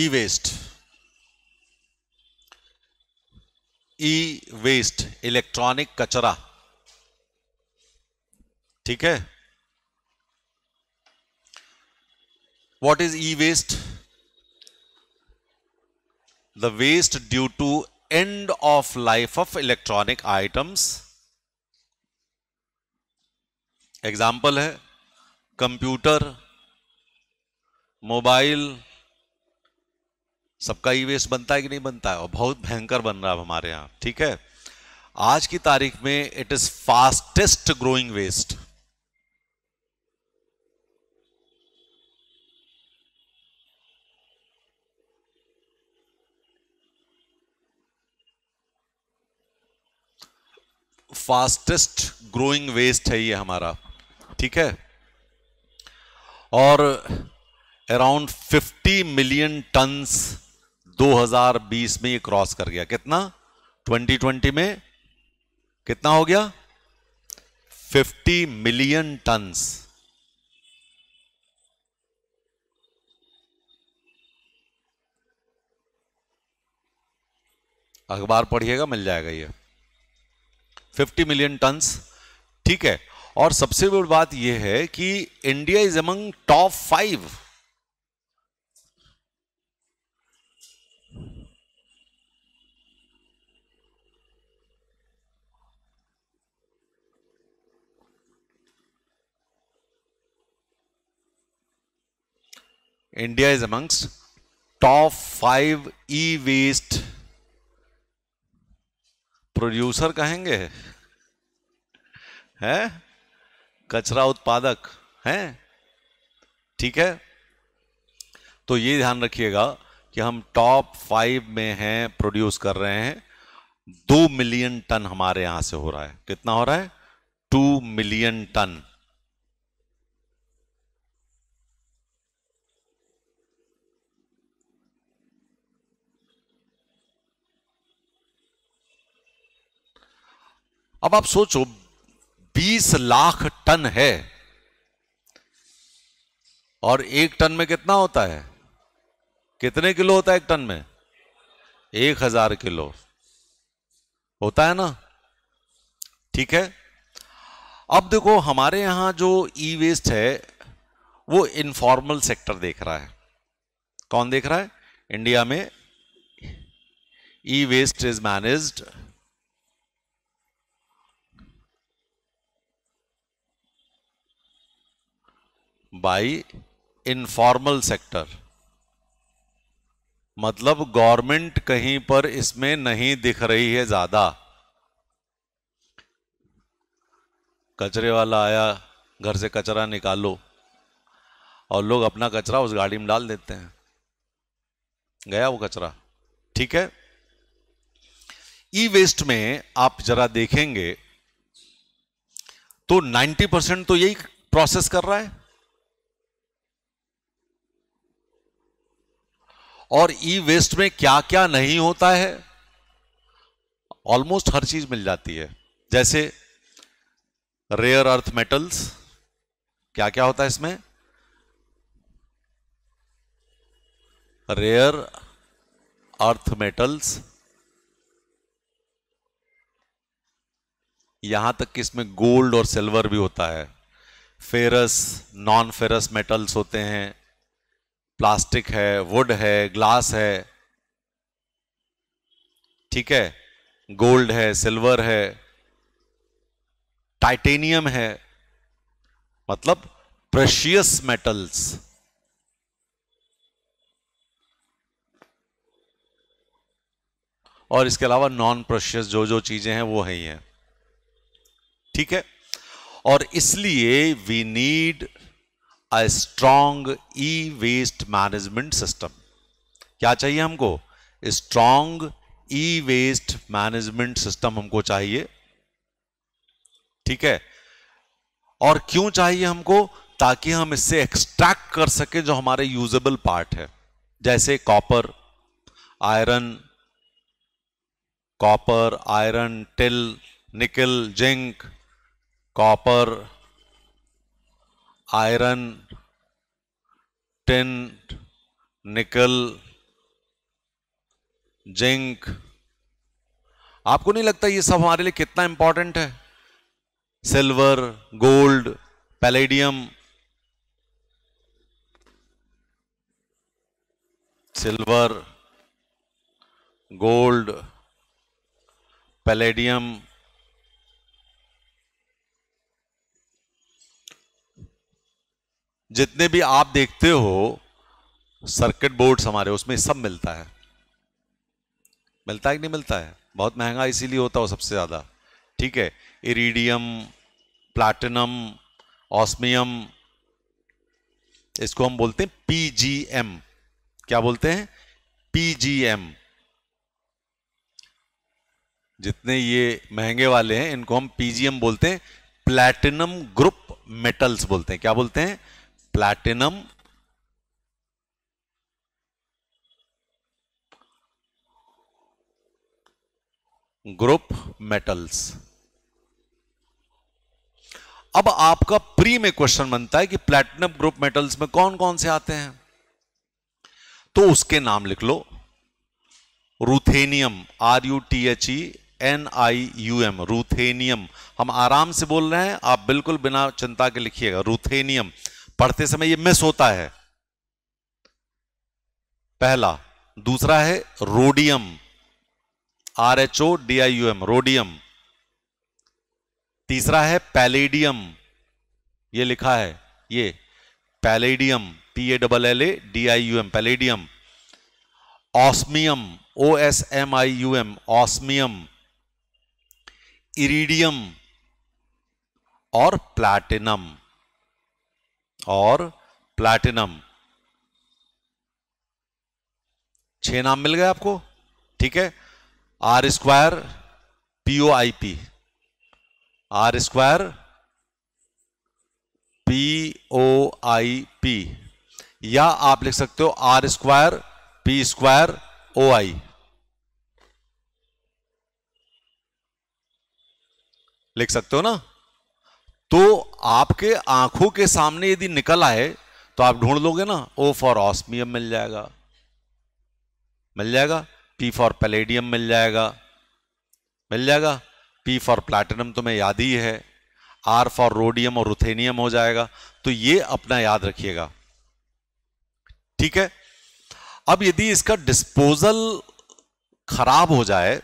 ई waste e waste electronic कचरा ठीक है what is e waste the waste due to end of life of electronic items example है computer mobile सबका e waste बनता है कि नहीं बनता है और बहुत भयंकर बन रहा है हमारे यहाँ ठीक है आज की तारीख में it is fastest growing waste fastest growing waste है ये हमारा ठीक है और अराउंड 50 मिलियन टन्स 2020 में ये क्रॉस कर गया कितना 2020 में कितना हो गया 50 मिलियन टन्स अखबार पढ़िएगा मिल जाएगा ये 50 मिलियन टन्स ठीक है और सबसे बड़ी बात यह है कि India is among top five India is amongst top five e waste producer कहेंगे हैं कचरा उत्पादक हैं ठीक है तो ये ध्यान रखिएगा कि हम टॉप फाइव में हैं प्रोड्यूस कर रहे हैं दो मिलियन टन हमारे यहां से हो रहा है कितना हो रहा है टू मिलियन टन अब आप सोचो 20 लाख टन है और एक टन में कितना होता है कितने किलो होता है एक टन में एक हजार किलो होता है ना ठीक है अब देखो हमारे यहां जो ई वेस्ट है वो इनफॉर्मल सेक्टर देख रहा है कौन देख रहा है इंडिया में e waste is managed by informal sector मतलब गवर्नमेंट कहीं पर इसमें नहीं दिख रही है ज्यादा कचरे वाला आया घर से कचरा निकालो और लोग अपना कचरा उस गाड़ी में डाल देते हैं गया वो कचरा ठीक है ई वेस्ट में आप जरा देखेंगे तो 90 परसेंट तो यही प्रोसेस कर रहा है और ई वेस्ट में क्या क्या नहीं होता है ऑलमोस्ट हर चीज मिल जाती है जैसे रेयर अर्थ मेटल्स क्या क्या होता है इसमें रेयर अर्थ मेटल्स यहां तक कि इसमें गोल्ड और सिल्वर भी होता है फेरस नॉन फेरस मेटल्स होते हैं प्लास्टिक है वुड है ग्लास है ठीक है गोल्ड है सिल्वर है टाइटेनियम है मतलब प्रेशियस मेटल्स और इसके अलावा नॉन प्रेशियस जो जो चीजें हैं वो है ही है ठीक है और इसलिए we need a strong e waste management system क्या चाहिए हमको strong e waste management system हमको चाहिए ठीक है और क्यों चाहिए हमको ताकि हम इससे एक्सट्रैक्ट कर सके जो हमारे यूजेबल पार्ट है जैसे copper iron copper iron tin nickel zinc copper iron tin nickel zinc आपको नहीं लगता ये सब हमारे लिए कितना इंपॉर्टेंट है silver gold palladium silver gold palladium जितने भी आप देखते हो सर्किट बोर्ड्स हमारे उसमें सब मिलता है मिलता है कि नहीं मिलता है बहुत महंगा इसीलिए होता हो सबसे ज़्यादा ठीक है इरीडियम प्लैटिनम ऑस्मियम इसको हम बोलते हैं पीजीएम क्या बोलते हैं पीजीएम जितने ये महंगे वाले हैं इनको हम पीजीएम बोलते हैं प्लैटिनम ग्रुप मेटल्स बोलते हैं क्या बोलते हैं platinum ग्रुप मेटल्स अब आपका प्री में क्वेश्चन बनता है कि प्लैटिनम ग्रुप मेटल्स में कौन कौन से आते हैं तो उसके नाम लिख लो ruthenium R U T H E N I U M ruthenium हम आराम से बोल रहे हैं आप बिल्कुल बिना चिंता के लिखिएगा रूथेनियम पढ़ते समय ये मिस होता है पहला दूसरा है rhodium R H O D I U M rhodium तीसरा है पैलेडियम ये लिखा है ये palladium P A double L A D I U M palladium osmium O S M I U M osmium iridium और प्लैटिनम और platinum छह नाम मिल गए आपको ठीक है R square PO I P R square P O I P या आप लिख सकते हो R square P square O I लिख सकते हो ना तो आपके आंखों के सामने यदि निकल आए तो आप ढूंढ लोगे ना ओ फॉर ऑस्मियम मिल जाएगा मिल जाएगा पी फॉर पैलेडियम मिल जाएगा मिल जाएगा पी फॉर प्लैटिनम तुम्हें याद ही है आर फॉर रोडियम और रुथेनियम हो जाएगा तो ये अपना याद रखिएगा ठीक है अब यदि इसका डिस्पोजल खराब हो जाए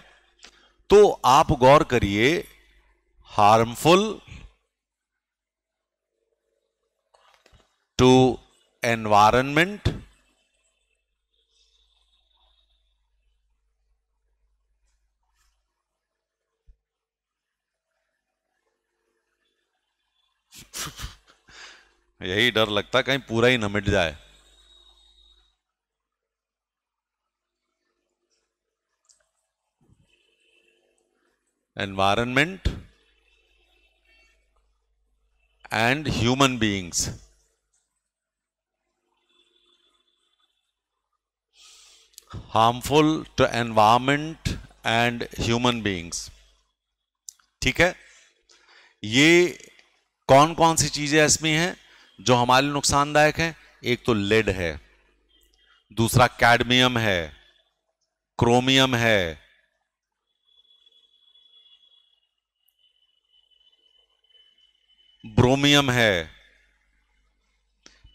तो आप गौर करिए हार्मफुल to environment यही डर लगता कहीं पूरा ही न मिट जाए environment and human beings harmful to environment and human beings ठीक है ये कौन कौन सी चीजें ऐसी हैं जो हमारे लिए नुकसानदायक हैं एक तो लेड है दूसरा कैडमियम है क्रोमियम है ब्रोमियम है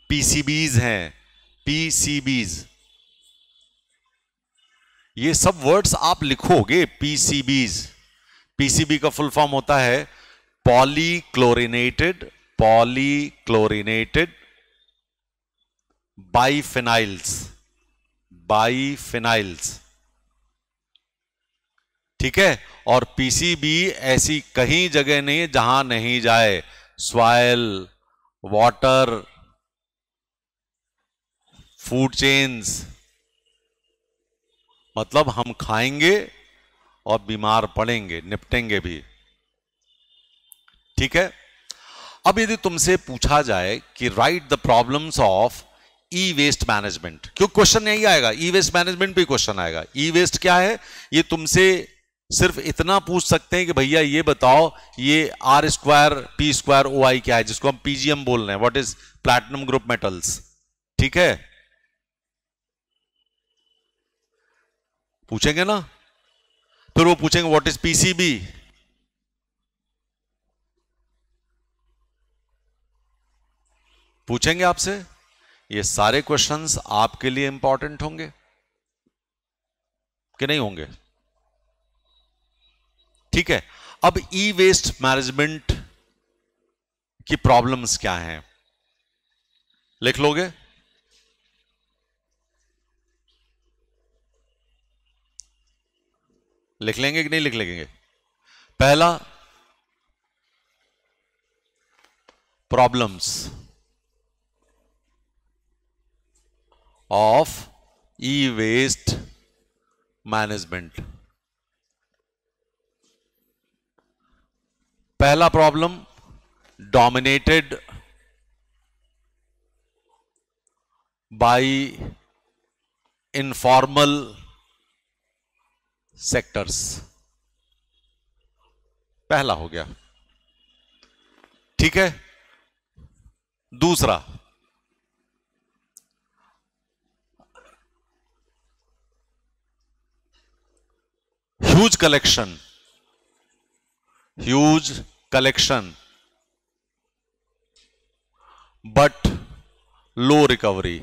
पीसीबीज हैं पीसीबीज ये सब वर्ड्स आप लिखोगे पीसीबीज पीसीबी का फुल फॉर्म होता है पॉलीक्लोरिनेटेड पॉलीक्लोरिनेटेड बाईफिनाइल्स बाईफिनाइल्स ठीक है और पीसीबी ऐसी कहीं जगह नहीं है जहां नहीं जाए स्वाइल वाटर फूड चेन्स मतलब हम खाएंगे और बीमार पड़ेंगे निपटेंगे भी ठीक है अब यदि तुमसे पूछा जाए कि write the problems of e waste management क्यों क्वेश्चन यही आएगा ई वेस्ट मैनेजमेंट भी क्वेश्चन आएगा ई वेस्ट क्या है ये तुमसे सिर्फ इतना पूछ सकते हैं कि भैया ये बताओ ये R square P square O I क्या है जिसको हम पीजीएम बोल रहे हैं what is platinum group metals ठीक है पूछेंगे ना फिर वो पूछेंगे व्हाट इज पीसीबी पूछेंगे आपसे ये सारे क्वेश्चंस आपके लिए इंपॉर्टेंट होंगे कि नहीं होंगे ठीक है अब ई वेस्ट मैनेजमेंट की प्रॉब्लम्स क्या हैं लिख लोगे लिख लेंगे कि नहीं लिख लेंगे पहला problems of e waste management पहला problem dominated by informal sectors पहला हो गया ठीक है दूसरा huge collection huge collection but low recovery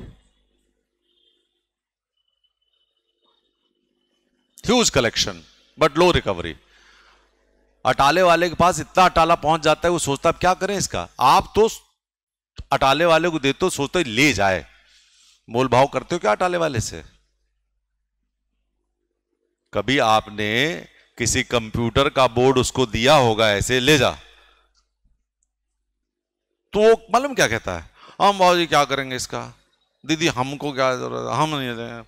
huge collection but low recovery अटाले वाले के पास इतना अटाला पहुंच जाता है वो सोचता है क्या करें इसका आप तो अटाले वाले को देते हो सोचते ले जाए मोल भाव करते हो क्या अटाले वाले से कभी आपने किसी कंप्यूटर का बोर्ड उसको दिया होगा ऐसे ले जा तो वो मालूम क्या कहता है हम भाव जी क्या करेंगे इसका दीदी हमको क्या जरूरत हम नहीं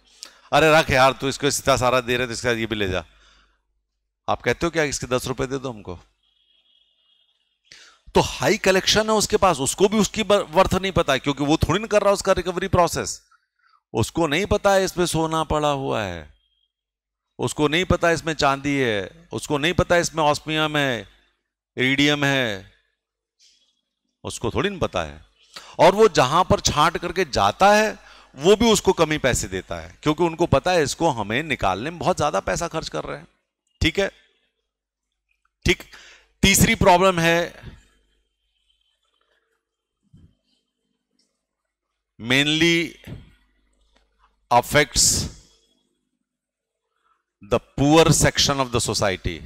अरे रख यार तू इसको सीता सारा दे रहे तो इसका ये भी ले जा आप कहते हो क्या इसके दस रुपए दे दो हमको तो हाई कलेक्शन है उसके पास उसको भी उसकी वर्थ नहीं पता है क्योंकि वो थोड़ी ना कर रहा उसका रिकवरी प्रोसेस उसको नहीं पता है इसमें सोना पड़ा हुआ है उसको नहीं पता इसमें चांदी है उसको नहीं पता इसमें ऑस्मियम है रीडियम है उसको थोड़ी ना पता है और वो जहां पर छांट करके जाता है वो भी उसको कमी पैसे देता है क्योंकि उनको पता है इसको हमें निकालने में बहुत ज्यादा पैसा खर्च कर रहे हैं ठीक है ठीक तीसरी प्रॉब्लम है mainly affects the poor section of the society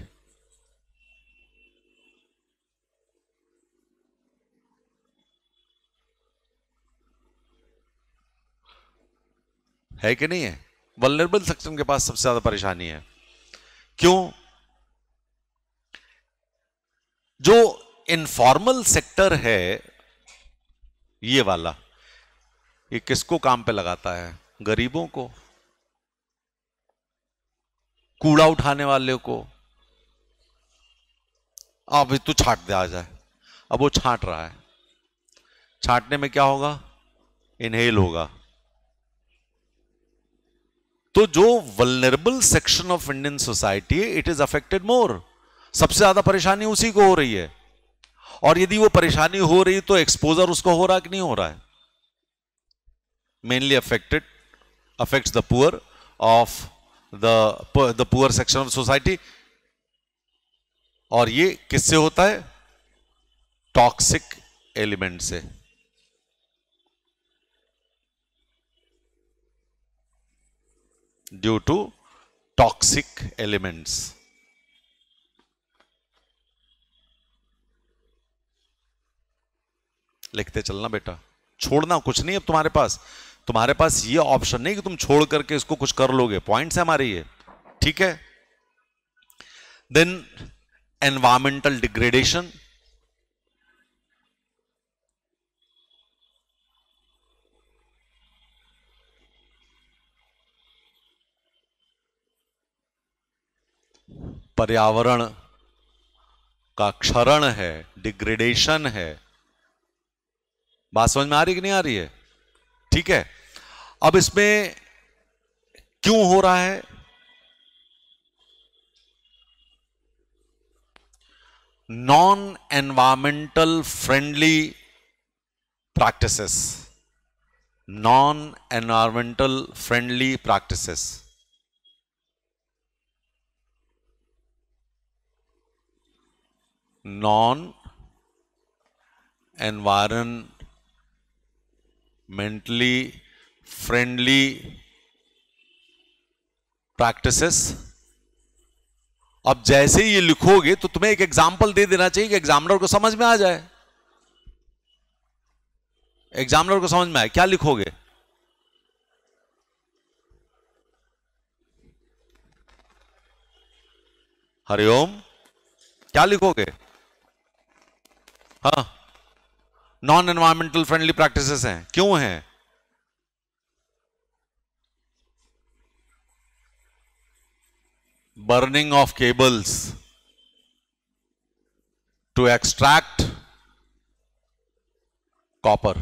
है कि नहीं है वलनरेबल सेक्शन के पास सबसे ज्यादा परेशानी है क्यों जो इनफॉर्मल सेक्टर है ये वाला ये किसको काम पे लगाता है गरीबों को कूड़ा उठाने वाले को आप तो छाट दे आ जाए अब वो छाट रहा है छाटने में क्या होगा इनहेल होगा तो जो vulnerable section of Indian society है इट इज अफेक्टेड मोर सबसे ज्यादा परेशानी उसी को हो रही है और यदि वो परेशानी हो रही तो एक्सपोजर उसको हो रहा कि नहीं हो रहा है mainly affected affect the poor of the the poor section of society और ये किससे होता है टॉक्सिक एलिमेंट से due to toxic elements. लिखते चलना बेटा छोड़ना कुछ नहीं अब तुम्हारे पास तुम्हारे पास ये ऑप्शन नहीं कि तुम छोड़ करके इसको कुछ कर लोगे पॉइंट्स है हमारे ये ठीक है देन एनवायरमेंटल डिग्रेडेशन पर्यावरण का क्षरण है डिग्रेडेशन है बात समझ में आ रही कि नहीं आ रही है ठीक है अब इसमें क्यों हो रहा है non environmental friendly practices non environmental friendly practices non environmentally friendly practices अब जैसे ही ये लिखोगे तो तुम्हें एक एग्जाम्पल दे देना चाहिए कि एग्जामिनर को समझ में आ जाए एग्जामिनर को समझ में आए क्या लिखोगे हरिओम क्या लिखोगे नॉन एनवायरमेंटल फ्रेंडली प्रैक्टिसेस हैं क्यों हैं burning of cables to extract copper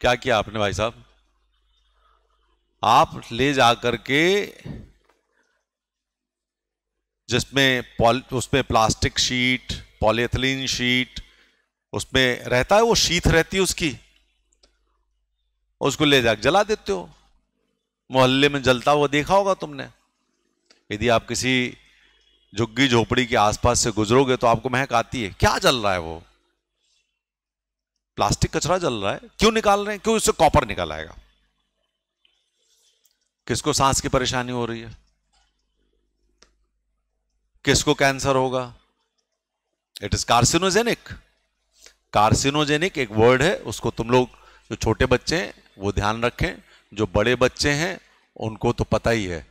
क्या किया आपने भाई साहब आप ले जाकर के जिसमें उसमें प्लास्टिक शीट पॉलीथिलीन शीट उसमें रहता है वो शीत रहती है उसकी उसको ले जाकर जला देते हो मोहल्ले में जलता हुआ देखा होगा तुमने यदि आप किसी झुग्गी झोपड़ी के आसपास से गुजरोगे तो आपको महक आती है क्या जल रहा है वो प्लास्टिक कचरा जल रहा है क्यों निकाल रहे हैं क्यों इससे कॉपर निकल आएगा किसको सांस की परेशानी हो रही है किसको कैंसर होगा इट इज कार्सिनोजेनिक कार्सिनोजेनिक एक वर्ड है उसको तुम लोग जो छोटे बच्चे हैं वो ध्यान रखें जो बड़े बच्चे हैं उनको तो पता ही है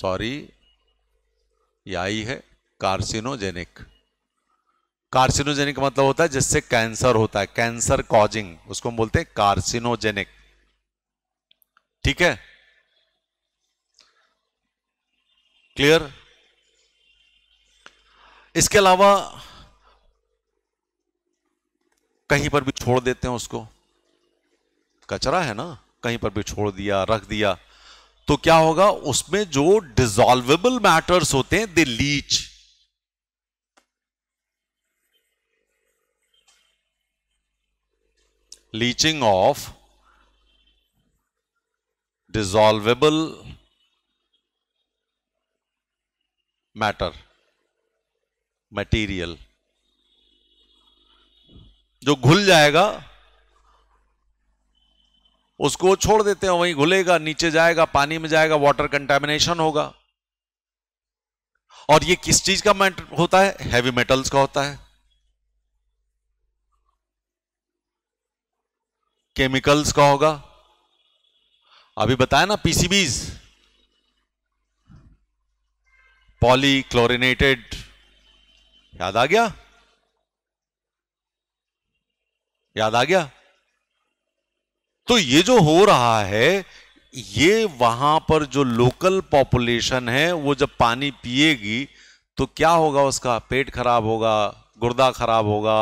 सॉरी आई है कार्सिनोजेनिक कार्सिनोजेनिक मतलब होता है जिससे कैंसर होता है कैंसर कॉजिंग उसको हम बोलते हैं कार्सिनोजेनिक ठीक है क्लियर इसके अलावा कहीं पर भी छोड़ देते हैं उसको कचरा है ना कहीं पर भी छोड़ दिया रख दिया तो क्या होगा उसमें जो डिजॉल्वेबल मैटर्स होते हैं they leach leaching of dissolvable matter material जो घुल जाएगा उसको छोड़ देते हैं वहीं घुलेगा नीचे जाएगा पानी में जाएगा वाटर कंटेमिनेशन होगा और ये किस चीज का मैटर होता है हैवी मेटल्स का होता है केमिकल्स का होगा अभी बताया ना पीसीबीज पॉलीक्लोरिनेटेड याद आ गया याद आ गया तो ये जो हो रहा है ये वहां पर जो लोकल पॉपुलेशन है वो जब पानी पिएगी तो क्या होगा उसका पेट खराब होगा गुर्दा खराब होगा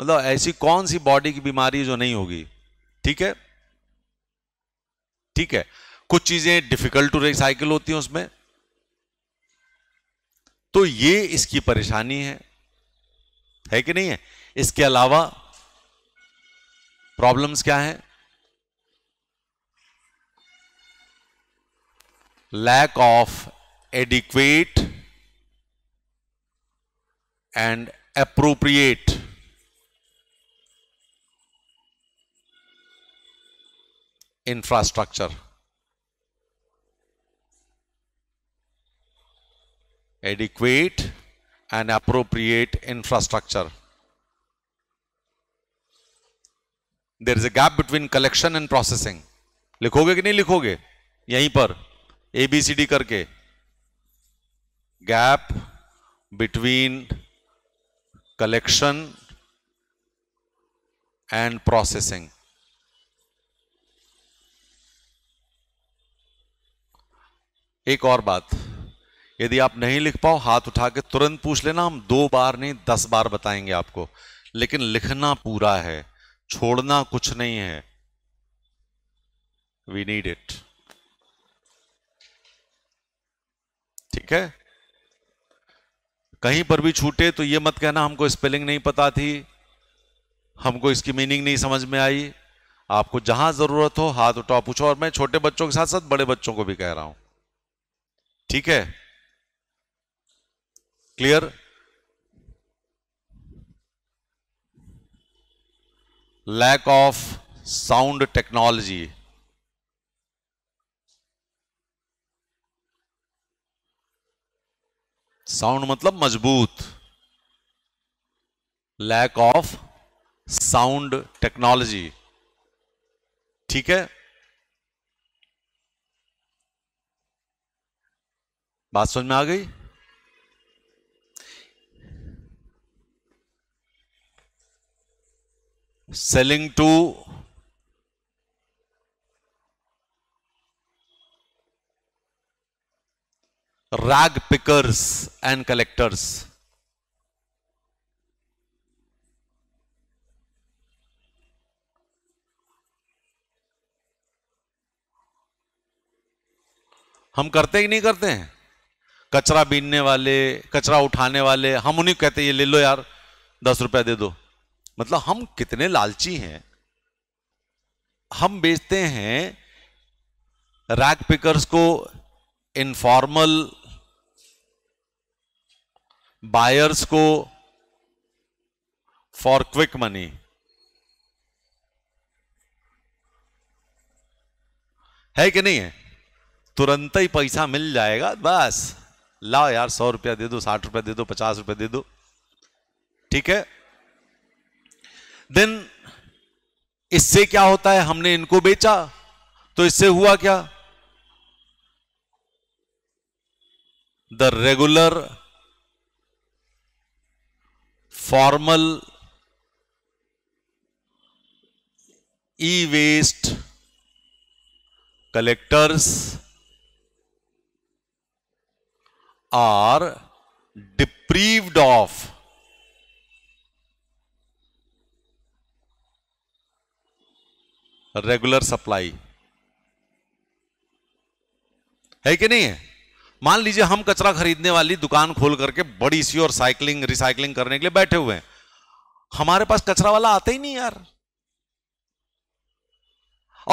मतलब ऐसी कौन सी बॉडी की बीमारी जो नहीं होगी ठीक है ठीक है कुछ चीजें डिफिकल्ट टू रिसाइकिल होती हैं उसमें तो ये इसकी परेशानी है है कि नहीं है इसके अलावा प्रॉब्लम्स क्या है lack of adequate and appropriate infrastructure adequate and appropriate infrastructure. There is a gap between collection and processing लिखोगे कि नहीं लिखोगे यहीं पर एबीसीडी करके gap between collection and processing एक और बात यदि आप नहीं लिख पाओ हाथ उठा के तुरंत पूछ लेना हम दो बार नहीं दस बार बताएंगे आपको लेकिन लिखना पूरा है छोड़ना कुछ नहीं है वी नीड इट ठीक है कहीं पर भी छूटे तो ये मत कहना हमको स्पेलिंग नहीं पता थी हमको इसकी मीनिंग नहीं समझ में आई आपको जहां जरूरत हो हाथ उठाओ पूछो और मैं छोटे बच्चों के साथ साथ बड़े बच्चों को भी कह रहा हूं ठीक है clear lack of sound technology sound मतलब मजबूत लैक ऑफ साउंड टेक्नोलॉजी ठीक है बात समझ में आ गई selling to rag pickers and collectors. हम करते ही नहीं करते हैं कचरा बीनने वाले कचरा उठाने वाले हम उन्हीं कहते हैं ये ले लो यार दस रुपया दे दो मतलब हम कितने लालची हैं हम बेचते हैं रैक पिकर्स को इनफॉर्मल बायर्स को फॉर क्विक मनी है कि नहीं है तुरंत ही पैसा मिल जाएगा बस लाओ यार सौ रुपया दे दो साठ रुपया दे दो पचास रुपया दे दो ठीक है देन इससे क्या होता है हमने इनको बेचा तो इससे हुआ क्या the regular formal e waste collectors are deprived of regular supply है कि नहीं है मान लीजिए हम कचरा खरीदने वाली दुकान खोल करके बड़ी सी और साइकिलिंग रिसाइकलिंग करने के लिए बैठे हुए हैं हमारे पास कचरा वाला आता ही नहीं यार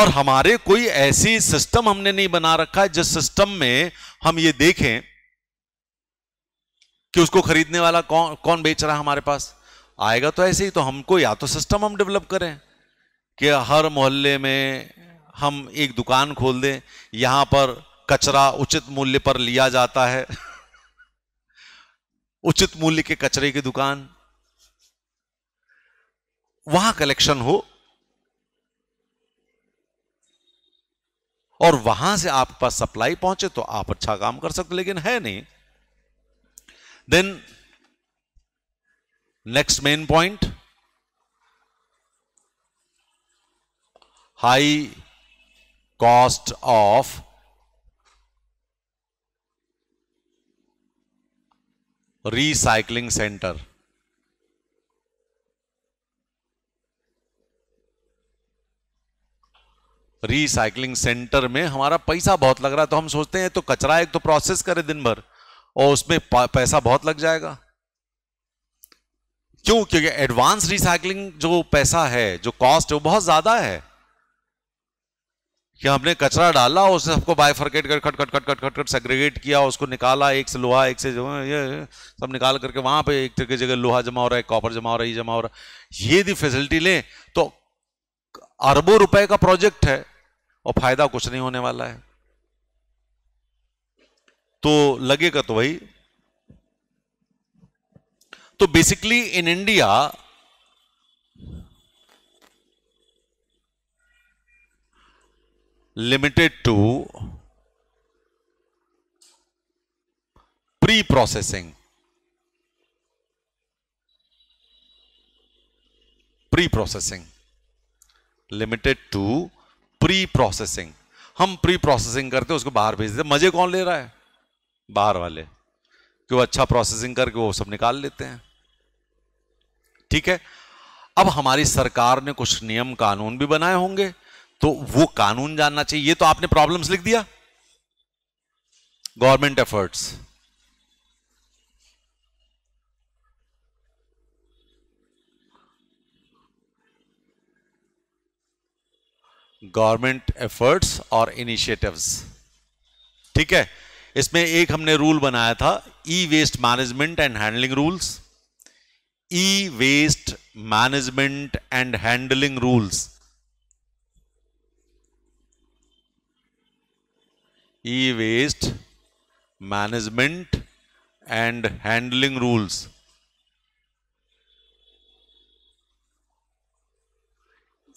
और हमारे कोई ऐसी सिस्टम हमने नहीं बना रखा है जिस सिस्टम में हम ये देखें कि उसको खरीदने वाला कौन कौन बेच रहा है हमारे पास आएगा तो ऐसे ही तो हमको या तो सिस्टम हम डेवलप करें कि हर मोहल्ले में हम एक दुकान खोल दें यहां पर कचरा उचित मूल्य पर लिया जाता है उचित मूल्य के कचरे की दुकान वहां कलेक्शन हो और वहां से आपके पास सप्लाई पहुंचे तो आप अच्छा काम कर सकते लेकिन है नहीं then next main point high cost of recycling center recycling centre में हमारा पैसा बहुत लग रहा है तो हम सोचते हैं तो कचरा एक तो प्रोसेस करे दिन भर और उसमें पैसा बहुत लग जाएगा क्यों क्योंकि एडवांस रिसाइकलिंग जो पैसा है जो कॉस्ट है वो बहुत ज्यादा है कि हमने कचरा डाला उसने सबको बायफर्केट कर खट खट खट खट खट खट सेग्रीगेट किया उसको निकाला एक से लोहा एक से ये सब निकाल करके वहाँ पे एक की जगह लोहा जमा हो रहा है कॉपर जमा हो रहा है ये जमा हो रहा है ये यदि फैसिलिटी लें तो अरबों रुपए का प्रोजेक्ट है और फायदा कुछ नहीं होने वाला है तो लगेगा तो वही तो basically in India limited to pre-processing pre-processing limited to pre-processing हम प्री प्रोसेसिंग करते उसको बाहर भेज देते मजे कौन ले रहा है बाहर वाले क्यों अच्छा प्रोसेसिंग करके वो सब निकाल लेते हैं ठीक है अब हमारी सरकार ने कुछ नियम कानून भी बनाए होंगे तो वो कानून जानना चाहिए ये तो आपने प्रॉब्लम्स लिख दिया गवर्नमेंट एफर्ट्स गवर्नमेंट एफर्ट्स और इनिशिएटिव्स ठीक है इसमें एक हमने रूल बनाया था e waste management and handling rules e waste management and handling rules e waste management and handling rules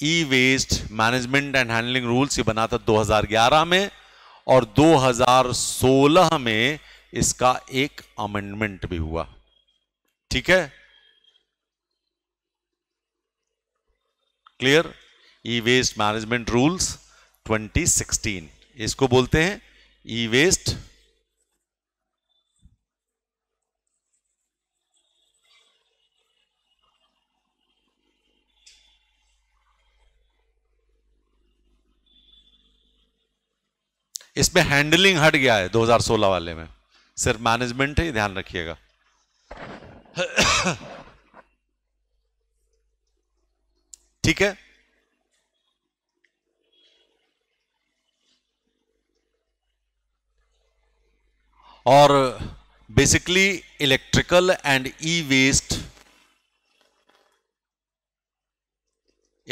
e waste management and handling rules ये बना था 2011 में और 2016 में इसका एक अमेंडमेंट भी हुआ ठीक है clear e waste management rules 2016 इसको बोलते हैं ई वेस्ट इसमें हैंडलिंग हट गया है 2016 वाले में सिर्फ मैनेजमेंट ही ध्यान रखिएगा ठीक है और basically electrical and e waste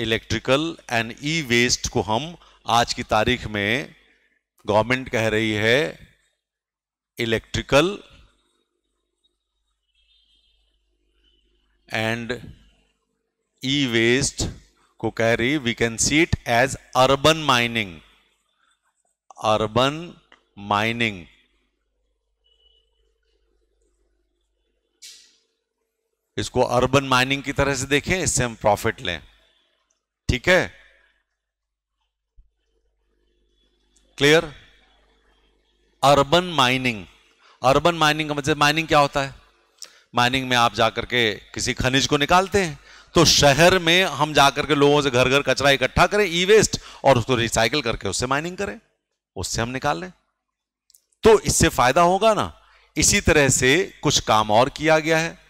electrical and e waste को हम आज की तारीख में गवर्नमेंट कह रही है इलेक्ट्रिकल एंड ई वेस्ट को कह रही we can see it as urban mining urban mining इसको अर्बन माइनिंग की तरह से देखें इससे हम प्रॉफिट लें ठीक है clear urban mining urban mining का मतलब माइनिंग क्या होता है माइनिंग में आप जाकर के किसी खनिज को निकालते हैं तो शहर में हम जाकर के लोगों से घर घर कचरा इकट्ठा करें ई वेस्ट और उसको रिसाइकिल करके उससे माइनिंग करें उससे हम निकाल लें तो इससे फायदा होगा ना इसी तरह से कुछ काम और किया गया है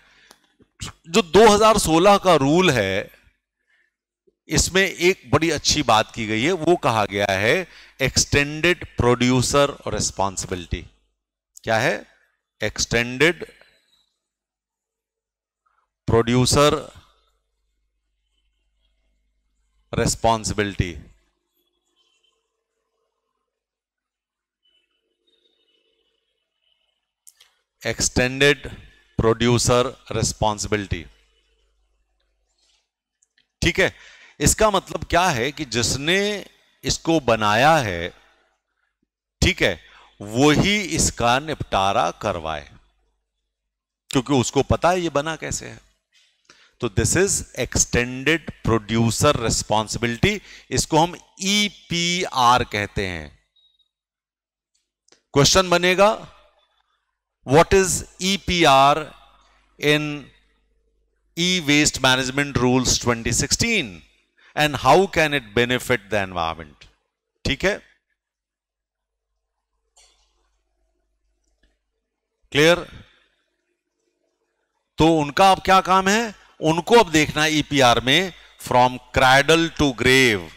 जो 2016 का रूल है इसमें एक बड़ी अच्छी बात की गई है वो कहा गया है एक्सटेंडेड प्रोड्यूसर रेस्पॉन्सिबिलिटी क्या है extended producer responsibility extended producer responsibility ठीक है इसका मतलब क्या है कि जिसने इसको बनाया है ठीक है वही इसका निपटारा करवाए क्योंकि उसको पता है ये बना कैसे है तो this is extended producer responsibility इसको हम ईपीआर e कहते हैं क्वेश्चन बनेगा what is EPR in e-waste management rules 2016 and how can it benefit the environment ठीक है क्लियर तो उनका अब क्या काम है उनको अब देखना epr mein from cradle to grave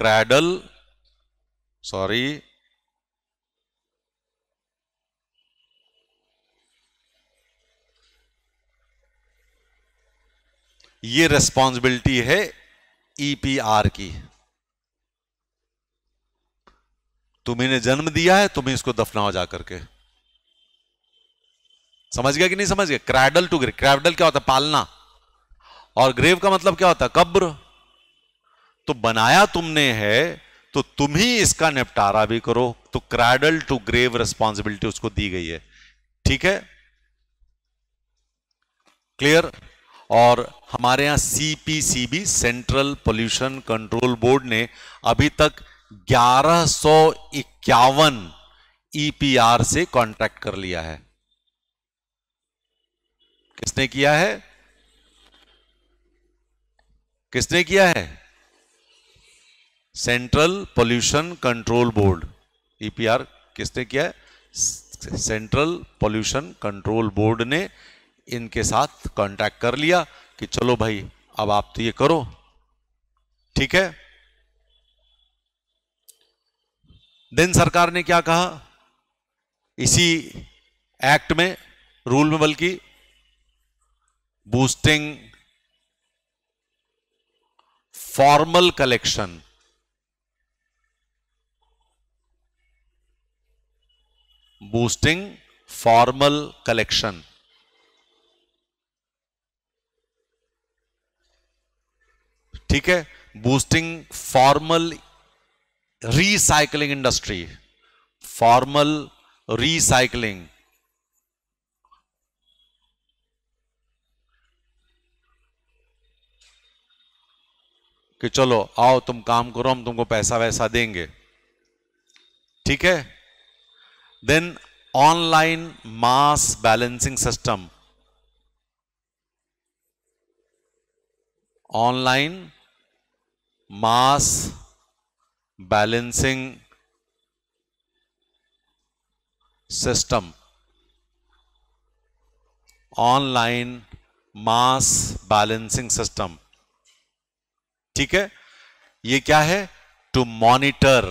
cradle sorry ये रेस्पॉन्सिबिलिटी है ईपीआर e की तुम्हें जन्म दिया है तुम्हें इसको दफनाओ जा करके समझ गया कि नहीं समझ गया क्रैडल टू ग्रेव क्रैडल क्या होता है पालना और ग्रेव का मतलब क्या होता है कब्र तो बनाया तुमने है तो तुम ही इसका निपटारा भी करो तो क्रैडल टू ग्रेव रेस्पॉन्सिबिलिटी उसको दी गई है ठीक है क्लियर और हमारे यहाँ C central pollution control board ने अभी तक ग्यारह सौ इक्यावन ईपीआर e से कॉन्ट्रैक्ट कर लिया है किसने किया है किसने किया है central pollution control board EPR किसने किया है सेंट्रल पोल्यूशन कंट्रोल बोर्ड ने इनके साथ कॉन्ट्रैक्ट कर लिया कि चलो भाई अब आप तो ये करो ठीक है देन सरकार ने क्या कहा इसी एक्ट में रूल में बल्कि boosting formal collection boosting formal collection ठीक है boosting formal recycling industry formal recycling कि चलो आओ तुम काम करो हम तुमको पैसा वैसा देंगे ठीक है then online mass balancing system online mass balancing system online mass balancing system ठीक है ये क्या है to monitor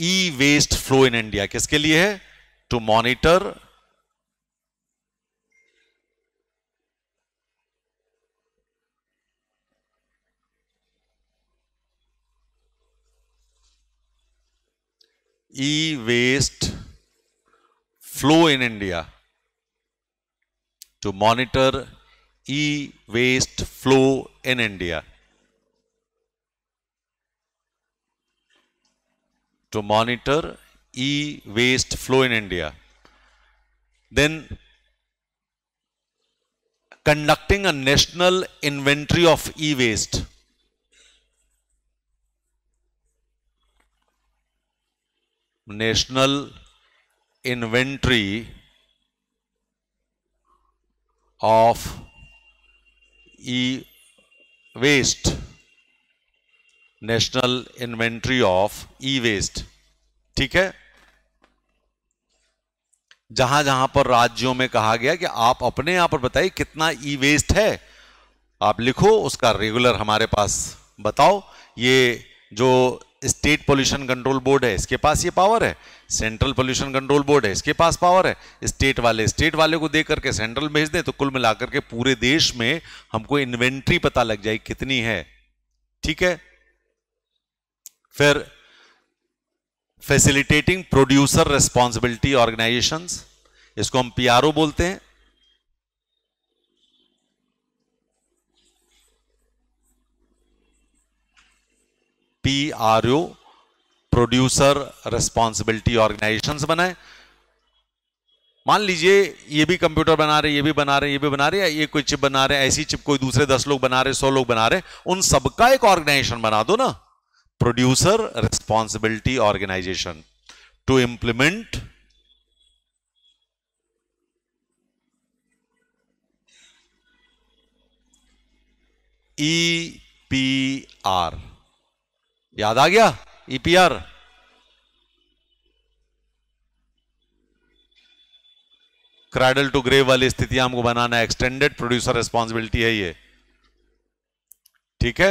e waste flow in India किसके लिए है to monitor e-waste flow in India to monitor e-waste flow in India. To monitor e-waste flow in India. Then conducting a national inventory of e-waste national inventory of e waste national inventory of e waste ठीक है जहां जहां पर राज्यों में कहा गया कि आप अपने यहां पर बताइए कितना ई वेस्ट है आप लिखो उसका रेगुलर हमारे पास बताओ ये जो स्टेट पोल्यूशन कंट्रोल बोर्ड है इसके पास ये पावर है सेंट्रल पोल्यूशन कंट्रोल बोर्ड है इसके पास पावर है स्टेट वाले स्टेट वाले को दे करके सेंट्रल भेज दें तो कुल मिलाकर के पूरे देश में हमको इन्वेंट्री पता लग जाए कितनी है ठीक है फिर फैसिलिटेटिंग प्रोड्यूसर रेस्पॉन्सिबिलिटी ऑर्गेनाइजेशन इसको हम पी बोलते हैं R U producer responsibility organisation बनाए मान लीजिए ये भी कंप्यूटर बना रहे ये भी बना रहे ये भी बना रहे ये कोई चिप बना रहे ऐसी चिप कोई दूसरे दस लोग बना रहे सौ लोग बना रहे उन सबका एक ऑर्गेनाइजेशन बना दो ना producer responsibility organisation to implement E P R याद आ गया ईपीआर क्राइडल टू ग्रेव वाली स्थिति हमको बनाना है एक्सटेंडेड प्रोड्यूसर रिस्पॉन्सिबिलिटी है ये ठीक है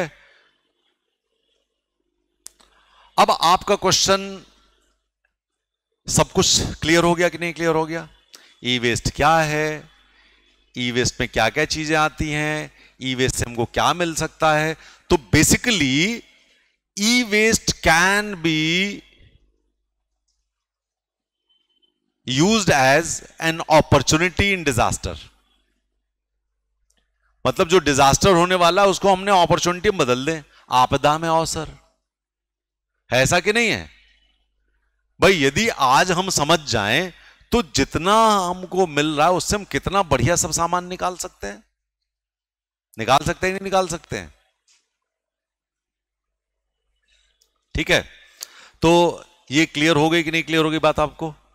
अब आपका क्वेश्चन सब कुछ क्लियर हो गया कि नहीं क्लियर हो गया ई वेस्ट क्या है ई वेस्ट में क्या क्या चीजें आती हैं ई वेस्ट से हमको क्या मिल सकता है तो basically e-waste can be used as an opportunity in disaster मतलब जो डिजास्टर होने वाला है उसको हमने अपॉर्चुनिटी बदल दें आपदा में अवसर है ऐसा कि नहीं है भाई यदि आज हम समझ जाएं तो जितना हमको मिल रहा है उससे हम कितना बढ़िया सब सामान निकाल सकते हैं निकाल सकते हैं नहीं निकाल सकते हैं ठीक है तो ये क्लियर हो गई कि नहीं क्लियर होगी बात आपको